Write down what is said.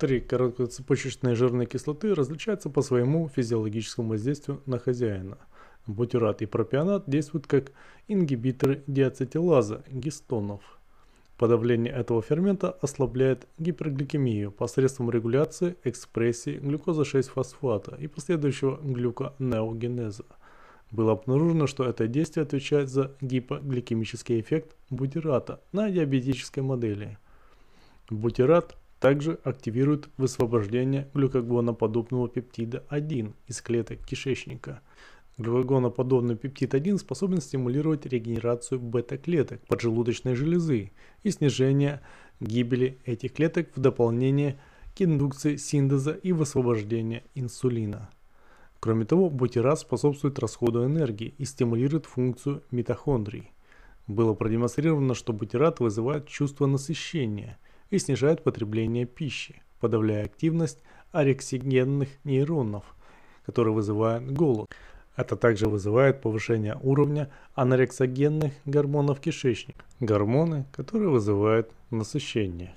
Три короткоцепочечные жирные кислоты различаются по своему физиологическому воздействию на хозяина. Бутират и пропионат действуют как ингибиторы диацетилаза гистонов. Подавление этого фермента ослабляет гипергликемию посредством регуляции экспрессии глюкоза-6-фосфата и последующего глюконеогенеза. Было обнаружено, что это действие отвечает за гипогликемический эффект бутирата на диабетической модели. Бутират также активирует высвобождение глюкогоноподобного пептида 1 из клеток кишечника. Глюкогоноподобный пептид 1 способен стимулировать регенерацию бета-клеток поджелудочной железы и снижение гибели этих клеток в дополнение к индукции синтеза и высвобождения инсулина. Кроме того, бутираз способствует расходу энергии и стимулирует функцию митохондрий. Было продемонстрировано, что бутират вызывает чувство насыщения – и снижает потребление пищи, подавляя активность орексигенных нейронов, которые вызывают голод. Это также вызывает повышение уровня анорексогенных гормонов кишечника, гормоны, которые вызывают насыщение.